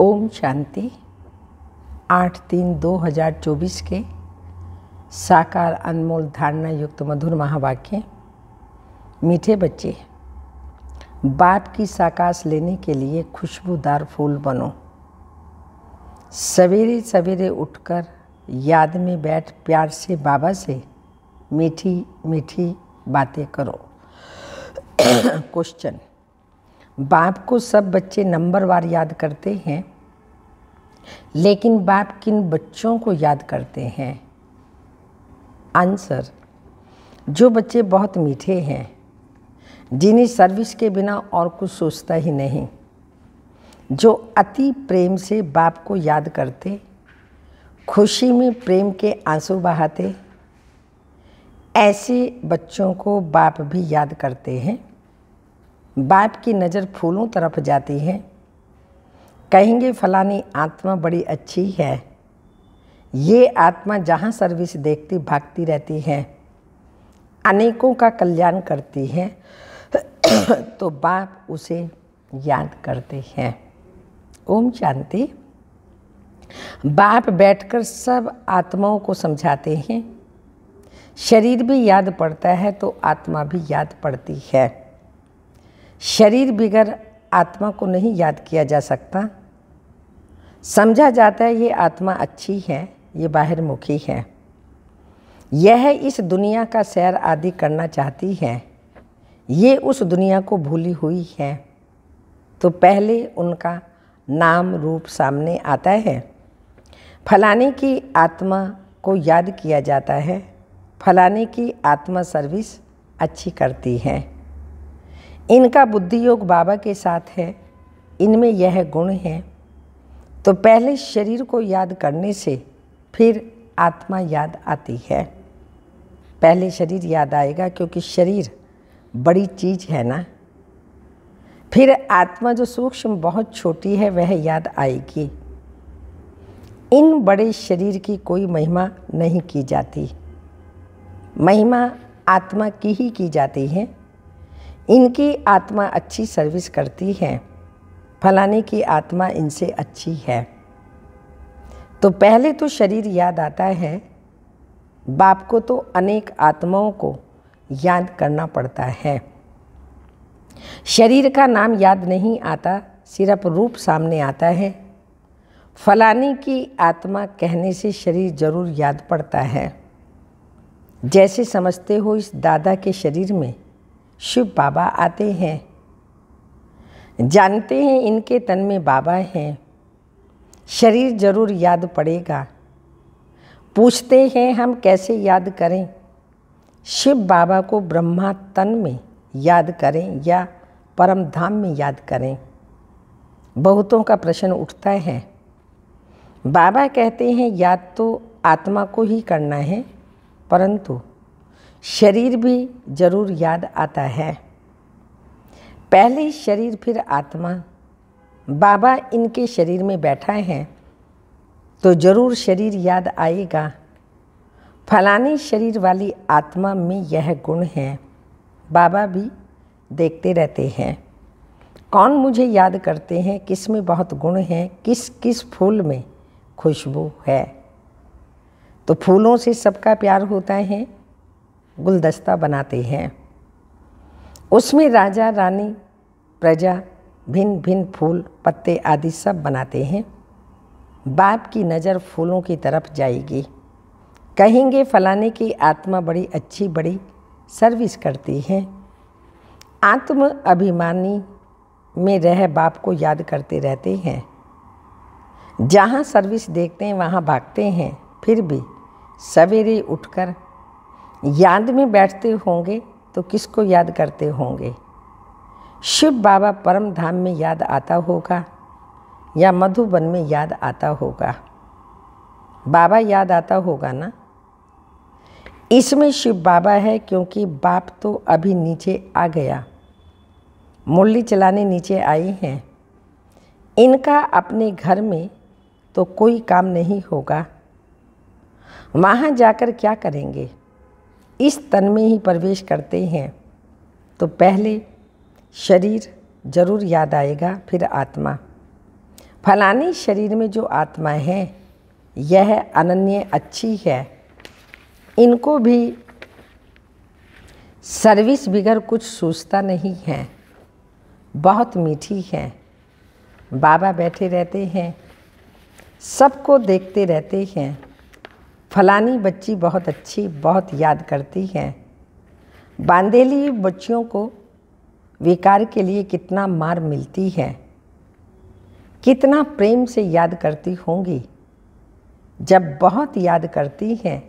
ओम शांति आठ तीन दो हजार चौबीस के साकार अनमोल धारणा युक्त मधुर महावाक्य मीठे बच्चे बाप की साकाश लेने के लिए खुशबूदार फूल बनो सवेरे सवेरे उठकर याद में बैठ प्यार से बाबा से मीठी मीठी बातें करो क्वेश्चन बाप को सब बच्चे नंबर वार याद करते हैं लेकिन बाप किन बच्चों को याद करते हैं आंसर जो बच्चे बहुत मीठे हैं जिन्हें सर्विस के बिना और कुछ सोचता ही नहीं जो अति प्रेम से बाप को याद करते खुशी में प्रेम के आंसू बहाते ऐसे बच्चों को बाप भी याद करते हैं बाप की नज़र फूलों तरफ जाती है कहेंगे फलानी आत्मा बड़ी अच्छी है ये आत्मा जहाँ सर्विस देखती भागती रहती है अनेकों का कल्याण करती है तो बाप उसे याद करते हैं ओम शांति बाप बैठकर सब आत्माओं को समझाते हैं शरीर भी याद पड़ता है तो आत्मा भी याद पड़ती है शरीर बिगर आत्मा को नहीं याद किया जा सकता समझा जाता है ये आत्मा अच्छी है ये बाहर मुखी है यह इस दुनिया का सैर आदि करना चाहती है ये उस दुनिया को भूली हुई है तो पहले उनका नाम रूप सामने आता है फलाने की आत्मा को याद किया जाता है फलाने की आत्मा सर्विस अच्छी करती है इनका बुद्धि योग बाबा के साथ है इनमें यह गुण है तो पहले शरीर को याद करने से फिर आत्मा याद आती है पहले शरीर याद आएगा क्योंकि शरीर बड़ी चीज़ है ना फिर आत्मा जो सूक्ष्म बहुत छोटी है वह याद आएगी इन बड़े शरीर की कोई महिमा नहीं की जाती महिमा आत्मा की ही की जाती है इनकी आत्मा अच्छी सर्विस करती है फलाने की आत्मा इनसे अच्छी है तो पहले तो शरीर याद आता है बाप को तो अनेक आत्माओं को याद करना पड़ता है शरीर का नाम याद नहीं आता सिर्फ रूप सामने आता है फलाने की आत्मा कहने से शरीर जरूर याद पड़ता है जैसे समझते हो इस दादा के शरीर में शिव बाबा आते हैं जानते हैं इनके तन में बाबा हैं शरीर जरूर याद पड़ेगा पूछते हैं हम कैसे याद करें शिव बाबा को ब्रह्मा तन में याद करें या परम धाम में याद करें बहुतों का प्रश्न उठता है बाबा कहते हैं याद तो आत्मा को ही करना है परंतु शरीर भी जरूर याद आता है पहले शरीर फिर आत्मा बाबा इनके शरीर में बैठा है तो ज़रूर शरीर याद आएगा फलाने शरीर वाली आत्मा में यह गुण है बाबा भी देखते रहते हैं कौन मुझे याद करते हैं किस में बहुत गुण हैं किस किस फूल में खुशबू है तो फूलों से सबका प्यार होता है गुलदस्ता बनाते हैं उसमें राजा रानी प्रजा भिन्न भिन्न फूल पत्ते आदि सब बनाते हैं बाप की नज़र फूलों की तरफ जाएगी कहेंगे फलाने की आत्मा बड़ी अच्छी बड़ी सर्विस करती है आत्म अभिमानी में रह बाप को याद करते रहते हैं जहाँ सर्विस देखते हैं वहाँ भागते हैं फिर भी सवेरे उठकर याद में बैठते होंगे तो किसको याद करते होंगे शिव बाबा परम धाम में याद आता होगा या मधुबन में याद आता होगा बाबा याद आता होगा ना इसमें शिव बाबा है क्योंकि बाप तो अभी नीचे आ गया मुरली चलाने नीचे आई हैं इनका अपने घर में तो कोई काम नहीं होगा वहाँ जाकर क्या करेंगे इस तन में ही प्रवेश करते हैं तो पहले शरीर जरूर याद आएगा फिर आत्मा फलानी शरीर में जो आत्मा है यह अनन्य अच्छी है इनको भी सर्विस बिगर कुछ सोचता नहीं है बहुत मीठी है बाबा बैठे रहते हैं सबको देखते रहते हैं फलानी बच्ची बहुत अच्छी बहुत याद करती है बांदेली बच्चियों को विकार के लिए कितना मार मिलती है कितना प्रेम से याद करती होंगी जब बहुत याद करती हैं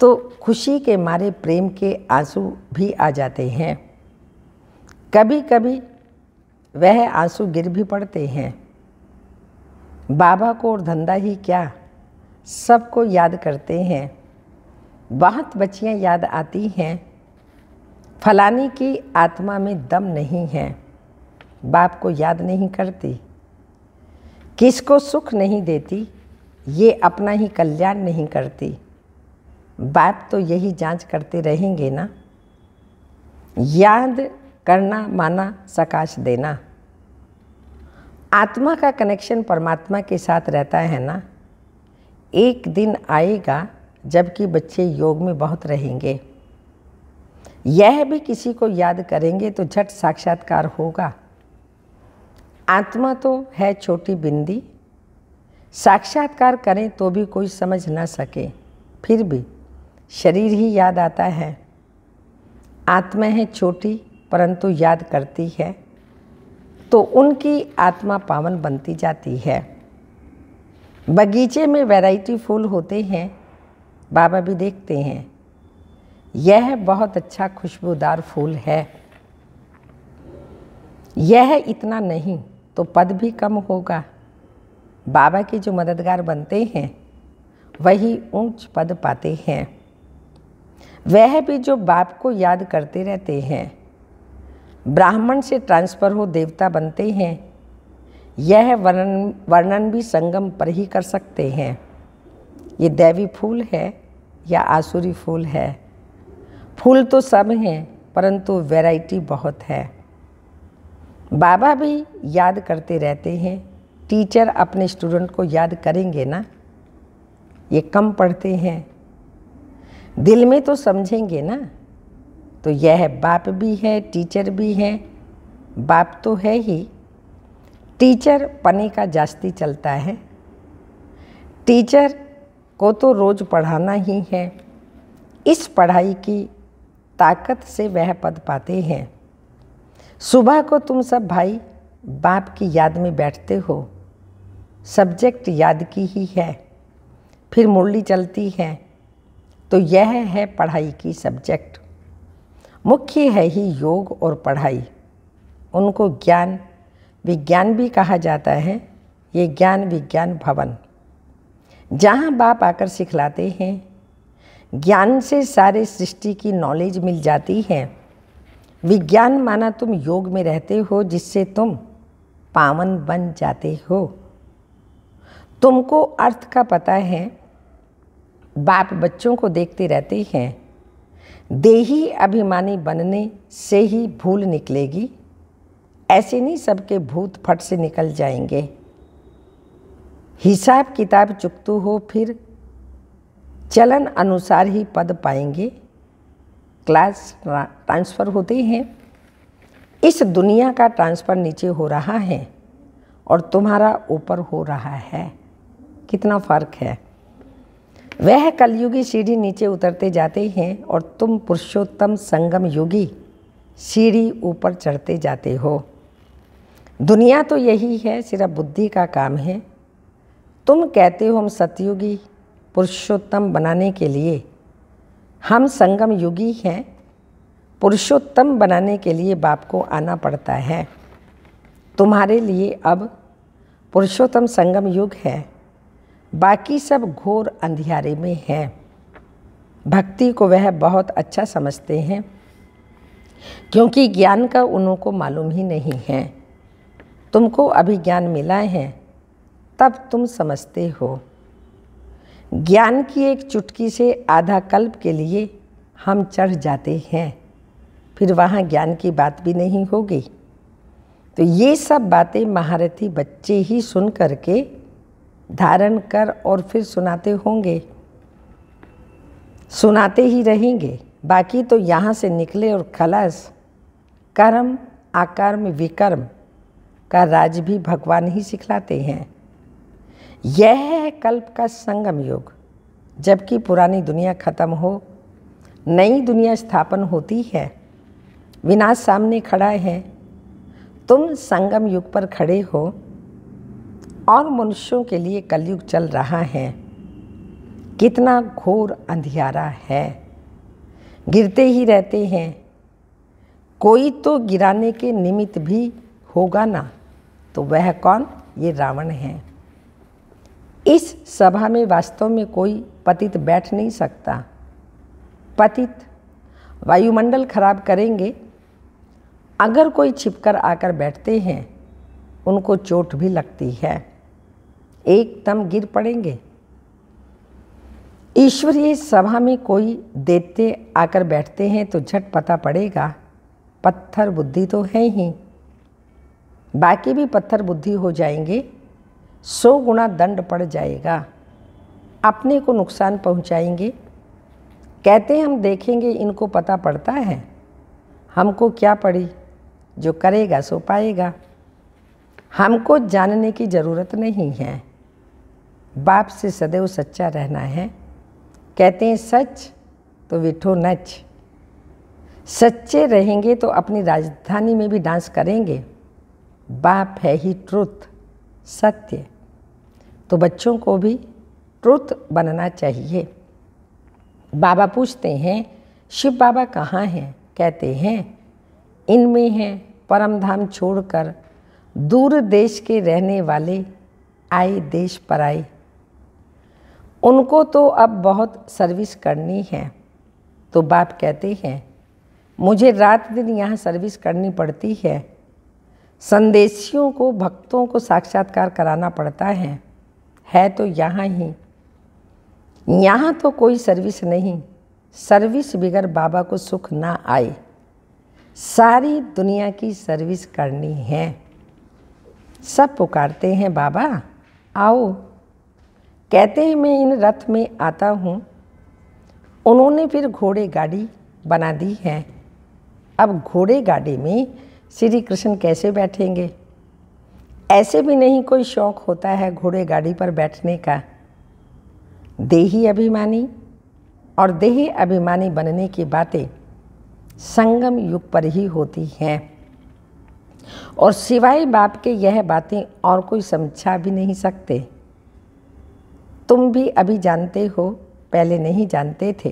तो खुशी के मारे प्रेम के आंसू भी आ जाते हैं कभी कभी वह आंसू गिर भी पड़ते हैं बाबा को और धंधा ही क्या सबको याद करते हैं बहुत बच्चियाँ याद आती हैं फलानी की आत्मा में दम नहीं है बाप को याद नहीं करती किसको सुख नहीं देती ये अपना ही कल्याण नहीं करती बाप तो यही जांच करते रहेंगे ना याद करना माना सकाश देना आत्मा का कनेक्शन परमात्मा के साथ रहता है ना एक दिन आएगा जबकि बच्चे योग में बहुत रहेंगे यह भी किसी को याद करेंगे तो झट साक्षात्कार होगा आत्मा तो है छोटी बिंदी साक्षात्कार करें तो भी कोई समझ ना सके फिर भी शरीर ही याद आता है आत्मा है छोटी परंतु याद करती है तो उनकी आत्मा पावन बनती जाती है बगीचे में वैरायटी फूल होते हैं बाबा भी देखते हैं यह बहुत अच्छा खुशबूदार फूल है यह इतना नहीं तो पद भी कम होगा बाबा के जो मददगार बनते हैं वही ऊंच पद पाते हैं वह भी जो बाप को याद करते रहते हैं ब्राह्मण से ट्रांसफ़र हो देवता बनते हैं यह वर्णन वर्णन भी संगम पर ही कर सकते हैं ये दैवी फूल है या आसुरी फूल है फूल तो सब हैं परंतु वैरायटी बहुत है बाबा भी याद करते रहते हैं टीचर अपने स्टूडेंट को याद करेंगे ना ये कम पढ़ते हैं दिल में तो समझेंगे ना तो यह बाप भी है टीचर भी है बाप तो है ही टीचर पने का जास्ती चलता है टीचर को तो रोज़ पढ़ाना ही है इस पढ़ाई की ताकत से वह पद पाते हैं सुबह को तुम सब भाई बाप की याद में बैठते हो सब्जेक्ट याद की ही है फिर मुरली चलती है तो यह है पढ़ाई की सब्जेक्ट मुख्य है ही योग और पढ़ाई उनको ज्ञान विज्ञान भी कहा जाता है ये ज्ञान विज्ञान भवन जहाँ बाप आकर सिखलाते हैं ज्ञान से सारे सृष्टि की नॉलेज मिल जाती है विज्ञान माना तुम योग में रहते हो जिससे तुम पावन बन जाते हो तुमको अर्थ का पता है बाप बच्चों को देखते रहते हैं देही अभिमानी बनने से ही भूल निकलेगी ऐसे नहीं सबके भूत फट से निकल जाएंगे हिसाब किताब चुकतु हो फिर चलन अनुसार ही पद पाएंगे क्लास ट्रांसफ़र होते हैं इस दुनिया का ट्रांसफ़र नीचे हो रहा है और तुम्हारा ऊपर हो रहा है कितना फ़र्क है वह कलयुगी सीढ़ी नीचे उतरते जाते हैं और तुम पुरुषोत्तम संगम युगी सीढ़ी ऊपर चढ़ते जाते हो दुनिया तो यही है सिर्फ बुद्धि का काम है तुम कहते हो हम सतयुगी पुरुषोत्तम बनाने के लिए हम संगम युगी हैं पुरुषोत्तम बनाने के लिए बाप को आना पड़ता है तुम्हारे लिए अब पुरुषोत्तम संगम युग है बाकी सब घोर अंधियारे में है भक्ति को वह बहुत अच्छा समझते हैं क्योंकि ज्ञान का उनको मालूम ही नहीं है तुमको अभी ज्ञान मिला है तब तुम समझते हो ज्ञान की एक चुटकी से आधा कल्प के लिए हम चढ़ जाते हैं फिर वहाँ ज्ञान की बात भी नहीं होगी तो ये सब बातें महारथी बच्चे ही सुन करके धारण कर और फिर सुनाते होंगे सुनाते ही रहेंगे बाकी तो यहाँ से निकले और खलस कर्म आकर्म विकर्म का राज भी भगवान ही सिखलाते हैं यह है कल्प का संगम योग जबकि पुरानी दुनिया खत्म हो नई दुनिया स्थापन होती है विनाश सामने खड़ा है तुम संगम युग पर खड़े हो और मनुष्यों के लिए कलयुग चल रहा है कितना घोर अंधियारा है गिरते ही रहते हैं कोई तो गिराने के निमित्त भी होगा ना तो वह कौन ये रावण है इस सभा में वास्तव में कोई पतित बैठ नहीं सकता पतित वायुमंडल खराब करेंगे अगर कोई छिपकर आकर बैठते हैं उनको चोट भी लगती है एकदम गिर पड़ेंगे ईश्वरीय सभा में कोई देते आकर बैठते हैं तो झट पता पड़ेगा पत्थर बुद्धि तो है ही बाकी भी पत्थर बुद्धि हो जाएंगे सौ गुना दंड पड़ जाएगा अपने को नुकसान पहुंचाएंगे कहते हम देखेंगे इनको पता पड़ता है हमको क्या पड़ी जो करेगा सो पाएगा हमको जानने की ज़रूरत नहीं है बाप से सदैव सच्चा रहना है कहते हैं सच तो विठो नच सच्चे रहेंगे तो अपनी राजधानी में भी डांस करेंगे बाप है ही ट्रुथ सत्य तो बच्चों को भी ट्रुथ बनना चाहिए बाबा पूछते हैं शिव बाबा कहाँ हैं कहते हैं इनमें हैं परम धाम छोड़कर दूर देश के रहने वाले आए देश पर आए उनको तो अब बहुत सर्विस करनी है तो बाप कहते हैं मुझे रात दिन यहाँ सर्विस करनी पड़ती है संदेशियों को भक्तों को साक्षात्कार कराना पड़ता है है तो यहाँ ही यहाँ तो कोई सर्विस नहीं सर्विस बिगर बाबा को सुख ना आए सारी दुनिया की सर्विस करनी है सब पुकारते हैं बाबा आओ कहते हैं मैं इन रथ में आता हूँ उन्होंने फिर घोड़े गाड़ी बना दी है अब घोड़े गाड़ी में श्री कृष्ण कैसे बैठेंगे ऐसे भी नहीं कोई शौक होता है घोड़े गाड़ी पर बैठने का देही अभिमानी और देही अभिमानी बनने की बातें संगम युग पर ही होती हैं और सिवाय बाप के यह बातें और कोई समझा भी नहीं सकते तुम भी अभी जानते हो पहले नहीं जानते थे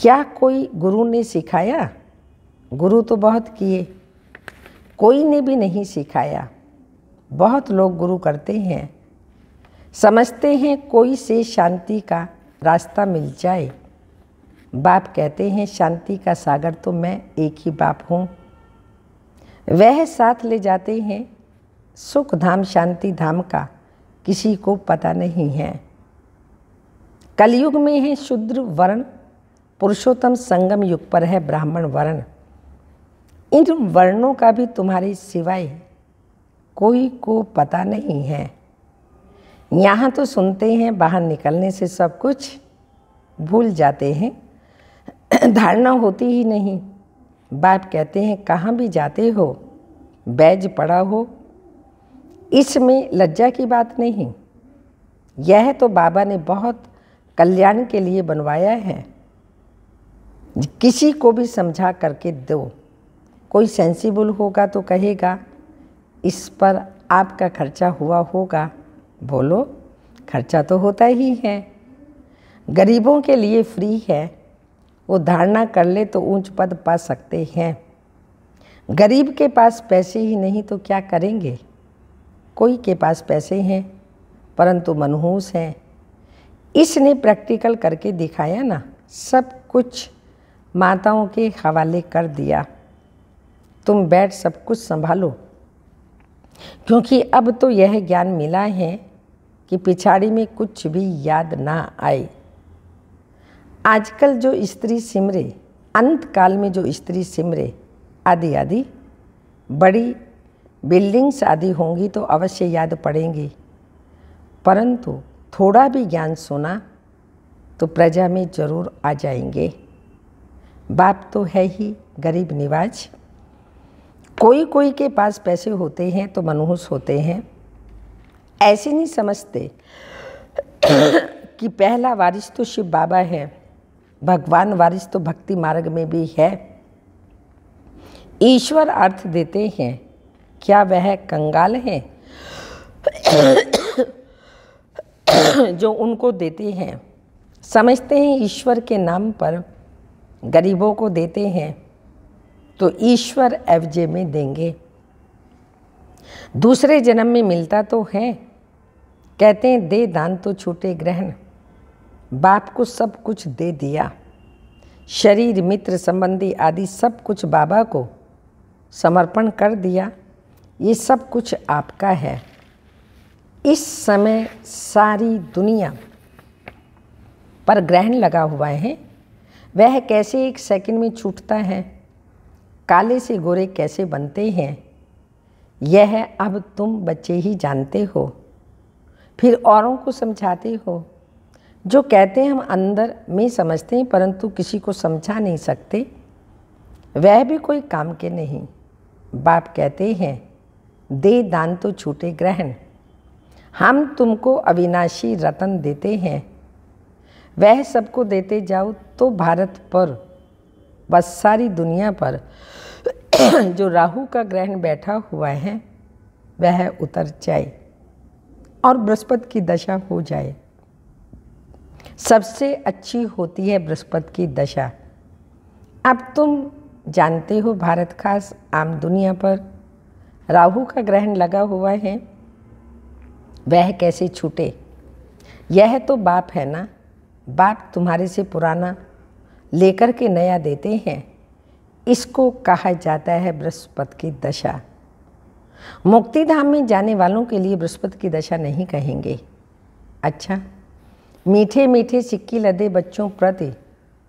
क्या कोई गुरु ने सिखाया गुरु तो बहुत किए कोई ने भी नहीं सिखाया बहुत लोग गुरु करते हैं समझते हैं कोई से शांति का रास्ता मिल जाए बाप कहते हैं शांति का सागर तो मैं एक ही बाप हूँ वह साथ ले जाते हैं सुख धाम शांति धाम का किसी को पता नहीं है कलयुग में है शुद्र वर्ण पुरुषोत्तम संगम युग पर है ब्राह्मण वर्ण इन वर्णों का भी तुम्हारे सिवाय कोई को पता नहीं है यहाँ तो सुनते हैं बाहर निकलने से सब कुछ भूल जाते हैं धारणा होती ही नहीं बाप कहते हैं कहाँ भी जाते हो बैज पड़ा हो इसमें लज्जा की बात नहीं यह तो बाबा ने बहुत कल्याण के लिए बनवाया है किसी को भी समझा करके दो कोई सेंसिबल होगा तो कहेगा इस पर आपका खर्चा हुआ होगा बोलो खर्चा तो होता ही है गरीबों के लिए फ्री है वो धारणा कर ले तो ऊंच पद पा सकते हैं गरीब के पास पैसे ही नहीं तो क्या करेंगे कोई के पास पैसे हैं परंतु मनहूस हैं इसने प्रैक्टिकल करके दिखाया ना सब कुछ माताओं के हवाले कर दिया तुम बैठ सब कुछ संभालो क्योंकि अब तो यह ज्ञान मिला है कि पिछाड़ी में कुछ भी याद ना आए आजकल जो स्त्री सिमरे अंत काल में जो स्त्री सिमरे आदि आदि बड़ी बिल्डिंग्स आदि होंगी तो अवश्य याद पड़ेंगी परंतु थोड़ा भी ज्ञान सुना तो प्रजा में जरूर आ जाएंगे बाप तो है ही गरीब निवाज कोई कोई के पास पैसे होते हैं तो मनहूस होते हैं ऐसे नहीं समझते कि पहला वारिस तो शिव बाबा है भगवान वारिस तो भक्ति मार्ग में भी है ईश्वर अर्थ देते हैं क्या वह कंगाल हैं जो उनको देते हैं समझते हैं ईश्वर के नाम पर गरीबों को देते हैं तो ईश्वर एफ जे में देंगे दूसरे जन्म में मिलता तो है कहते हैं दे दान तो छूटे ग्रहण बाप को सब कुछ दे दिया शरीर मित्र संबंधी आदि सब कुछ बाबा को समर्पण कर दिया ये सब कुछ आपका है इस समय सारी दुनिया पर ग्रहण लगा हुआ है वह कैसे एक सेकंड में छूटता है काले से गोरे कैसे बनते हैं यह अब तुम बच्चे ही जानते हो फिर औरों को समझाते हो जो कहते हैं हम अंदर में समझते हैं परंतु किसी को समझा नहीं सकते वह भी कोई काम के नहीं बाप कहते हैं दे दान तो छूटे ग्रहण हम तुमको अविनाशी रतन देते हैं वह सबको देते जाओ तो भारत पर बस सारी दुनिया पर जो राहु का ग्रहण बैठा हुआ है वह उतर जाए और बृहस्पति की दशा हो जाए सबसे अच्छी होती है बृहस्पति की दशा अब तुम जानते हो भारत खास आम दुनिया पर राहु का ग्रहण लगा हुआ है वह कैसे छूटे यह तो बाप है ना बाप तुम्हारे से पुराना लेकर के नया देते हैं इसको कहा जाता है बृहस्पति की दशा मुक्ति धाम में जाने वालों के लिए बृहस्पति की दशा नहीं कहेंगे अच्छा मीठे मीठे सिक्की लदे बच्चों प्रति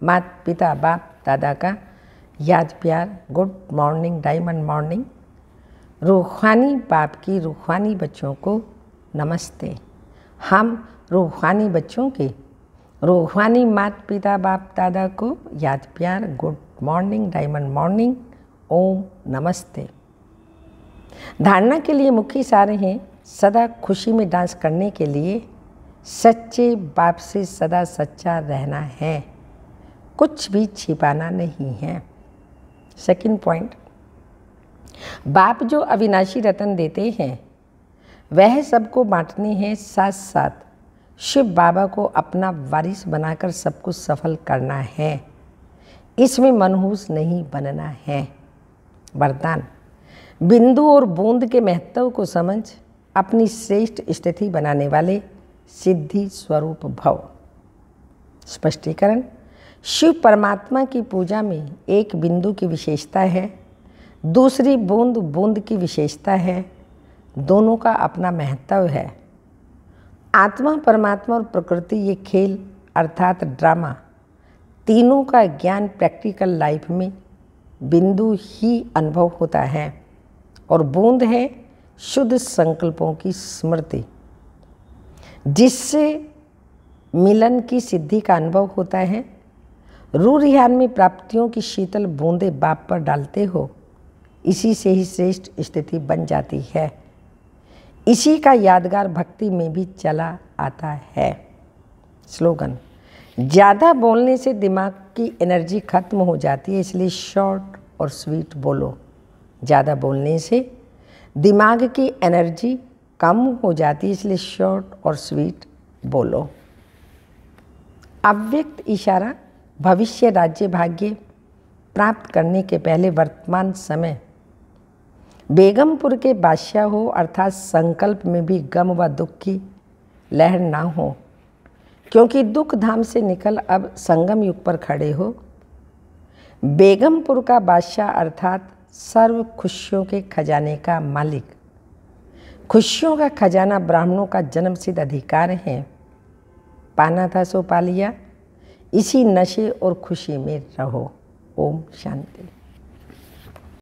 माता पिता बाप दादा का याद प्यार गुड मॉर्निंग डायमंड मॉर्निंग रूहानी बाप की रूहानी बच्चों को नमस्ते हम रूहानी बच्चों के रोहानी मात पिता बाप दादा को याद प्यार गुड मॉर्निंग डायमंड मॉर्निंग ओम नमस्ते धारणा के लिए मुख्य सारे हैं सदा खुशी में डांस करने के लिए सच्चे बाप से सदा सच्चा रहना है कुछ भी छिपाना नहीं है सेकंड पॉइंट बाप जो अविनाशी रतन देते हैं वह सबको बांटने हैं साथ साथ शिव बाबा को अपना वारिस बनाकर सब कुछ सफल करना है इसमें मनहूस नहीं बनना है वरदान बिंदु और बूंद के महत्व को समझ अपनी श्रेष्ठ स्थिति बनाने वाले सिद्धि स्वरूप भव स्पष्टीकरण शिव परमात्मा की पूजा में एक बिंदु की विशेषता है दूसरी बूंद बूंद की विशेषता है दोनों का अपना महत्व है आत्मा परमात्मा और प्रकृति ये खेल अर्थात ड्रामा तीनों का ज्ञान प्रैक्टिकल लाइफ में बिंदु ही अनुभव होता है और बूंद है शुद्ध संकल्पों की स्मृति जिससे मिलन की सिद्धि का अनुभव होता है रू रिहान में प्राप्तियों की शीतल बूंदे बाप पर डालते हो इसी से ही श्रेष्ठ स्थिति बन जाती है इसी का यादगार भक्ति में भी चला आता है स्लोगन ज़्यादा बोलने से दिमाग की एनर्जी खत्म हो जाती है इसलिए शॉर्ट और स्वीट बोलो ज़्यादा बोलने से दिमाग की एनर्जी कम हो जाती है इसलिए शॉर्ट और स्वीट बोलो अव्यक्त इशारा भविष्य राज्य भाग्य प्राप्त करने के पहले वर्तमान समय बेगमपुर के बादशाह हो अर्थात संकल्प में भी गम व दुख की लहर ना हो क्योंकि दुख धाम से निकल अब संगम युग पर खड़े हो बेगमपुर का बादशाह अर्थात सर्व खुशियों के खजाने का मालिक खुशियों का खजाना ब्राह्मणों का जन्मसिद्ध अधिकार है पाना था सो पा लिया इसी नशे और खुशी में रहो ओम शांति